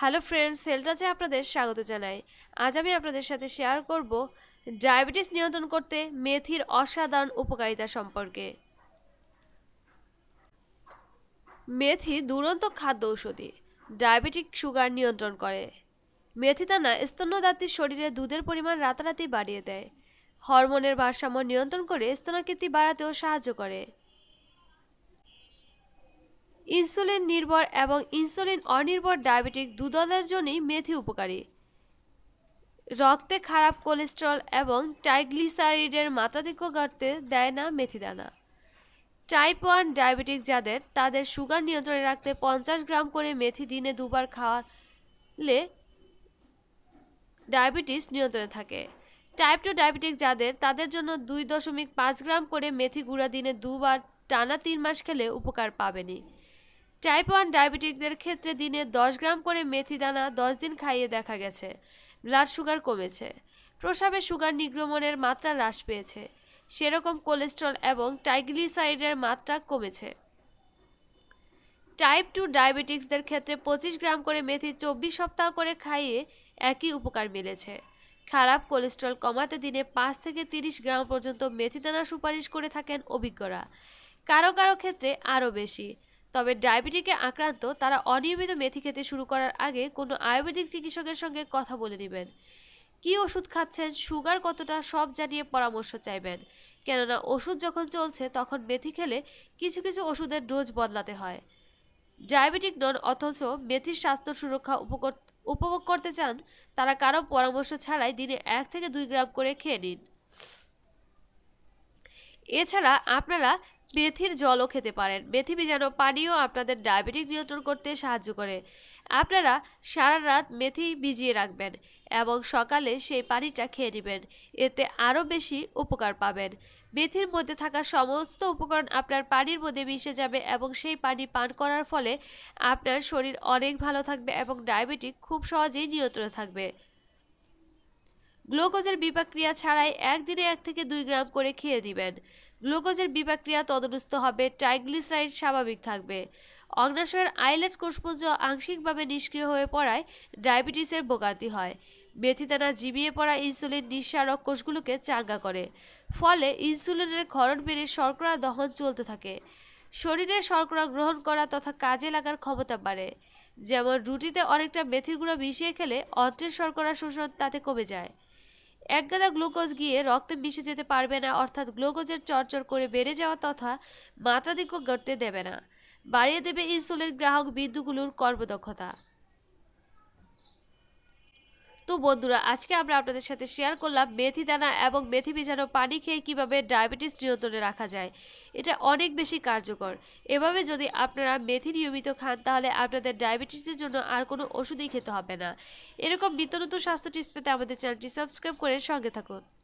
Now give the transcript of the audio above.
hello friends health আপনাদের স্বাগত জানাই আজ আমি আপনাদের সাথে শেয়ার করব ডায়াবেটিস নিয়ন্ত্রণ করতে মেথির অসাধারণ উপকারিতা সম্পর্কে মেথি দুরন্ত খাদ্য ঔষধি ডায়াবেটিক সুগার নিয়ন্ত্রণ করে মেথি দানা স্তন্যদাতির শরীরে দুধের পরিমাণ রাতারাতি বাড়িয়ে দেয় হরমোনের ভারসাম্য নিয়ন্ত্রণ করে স্তনাকৃতি বাড়াতেও সাহায্য করে ইনসুলিন নির্ভর এবং ইনসুলিন অনির্ভর ডায়াবেটিক দুদলের জন্যই মেথি উপকারী রক্তে খারাপ কোলেস্ট্রল এবং টাইগ্লিসারিডের মাত্রাধিক্য করতে দেয় না মেথি দানা টাইপ ওয়ান ডায়াবেটিক যাদের তাদের সুগার নিয়ন্ত্রণে রাখতে পঞ্চাশ গ্রাম করে মেথি দিনে দুবার খাওয়ালে ডায়াবেটিস নিয়ন্ত্রণে থাকে টাইপ টু ডায়াবেটিক যাদের তাদের জন্য দুই দশমিক পাঁচ গ্রাম করে মেথি গুঁড়া দিনে দুবার টানা তিন মাস খেলে উপকার পাবেনি টাইপ ওয়ান ডায়াবেটিকদের ক্ষেত্রে দিনে দশ গ্রাম করে মেথি দানা দশ দিন খাইয়ে দেখা গেছে ব্লাড সুগার কমেছে প্রসাবে সুগার নিগ্রমণের মাত্রা হ্রাস পেয়েছে সেরকম কোলেস্ট্রল এবং টাইগ্লিসাইডের মাত্রা কমেছে টাইপ টু ডায়াবেটিক্সদের ক্ষেত্রে পঁচিশ গ্রাম করে মেথি চব্বিশ সপ্তাহ করে খাইয়ে একই উপকার মিলেছে খারাপ কোলেস্ট্রল কমাতে দিনে পাঁচ থেকে তিরিশ গ্রাম পর্যন্ত মেথি দানা সুপারিশ করে থাকেন অভিজ্ঞরা কারো কারো ক্ষেত্রে আরও বেশি তবে ডায়াবেটিকে আক্রান্ত তারা অনিয়মিত মেথি খেতে শুরু করার আগে কোনো আয়ুর্বেদিক চিকিৎসকের সঙ্গে কথা বলে নেবেন কি ওষুধ খাচ্ছেন সুগার কতটা সব জানিয়ে পরামর্শ চাইবেন কেননা ওষুধ যখন চলছে তখন মেথি খেলে কিছু কিছু ওষুধের ডোজ বদলাতে হয় ডায়াবেটিক নন অথচ মেথির স্বাস্থ্য সুরক্ষা উপভোগ করতে চান তারা কারো পরামর্শ ছাড়াই দিনে এক থেকে দুই গ্রাম করে খেয়ে নিন এছাড়া আপনারা মেথির জলও খেতে পারেন মেথি ভেজানো পানিও আপনাদের ডায়াবেটিক নিয়ন্ত্রণ করতে সাহায্য করে আপনারা সারা রাত মেথি ভিজিয়ে রাখবেন এবং সকালে সেই পানিটা খেয়ে নেবেন এতে আরও বেশি উপকার পাবেন মেথির মধ্যে থাকা সমস্ত উপকরণ আপনার পানির মধ্যে মিশে যাবে এবং সেই পানি পান করার ফলে আপনার শরীর অনেক ভালো থাকবে এবং ডায়াবেটিক খুব সহজেই নিয়ন্ত্রণে থাকবে গ্লুকোজের বিপাক্রিয়া ছাড়াই একদিনে এক থেকে দুই গ্রাম করে খেয়ে দিবেন গ্লুকোজের বিপাক্রিয়া তদনুস্ত হবে ট্রাইগ্লিসারাইড স্বাভাবিক থাকবে অগ্নাশয়ের আইলেট কোষপুঞ্জ আংশিকভাবে নিষ্ক্রিয় হয়ে পড়ায় ডায়াবেটিসের ভোগান্তি হয় মেথিদানা জিমিয়ে পড়া ইনসুলিন নিঃসারক কোষগুলোকে চাঙ্গা করে ফলে ইনসুলিনের ক্ষরণ বেড়ে শর্করা দহন চলতে থাকে শরীরে শর্করা গ্রহণ করা তথা কাজে লাগার ক্ষমতা বাড়ে যেমন রুটিতে অনেকটা মেথির গুঁড়ো মিশিয়ে খেলে অন্ত্রের শর্করা শোষণ তাতে কমে যায় একগাদা গ্লুকোজ গিয়ে রক্তে মিশে যেতে পারবে না অর্থাৎ গ্লুকোজের চরচর করে বেড়ে যাওয়া তথা মাত্রাধিক্য গড়তে দেবে না বাড়িয়ে দেবে ইনসুলিন গ্রাহক বিন্দুগুলোর কর্মদক্ষতা তো বন্ধুরা আজকে আমরা আপনাদের সাথে শেয়ার করলাম মেথি দানা এবং মেথি ভিজানো পানি খেয়ে কীভাবে ডায়াবেটিস নিয়ন্ত্রণে রাখা যায় এটা অনেক বেশি কার্যকর এভাবে যদি আপনারা মেথি নিয়মিত খান তাহলে আপনাদের ডায়াবেটিসের জন্য আর কোনো ওষুধই খেতে হবে না এরকম নিত্য নতুন স্বাস্থ্য টিপস পেতে আমাদের চ্যানেলটি সাবস্ক্রাইব করে সঙ্গে থাকুন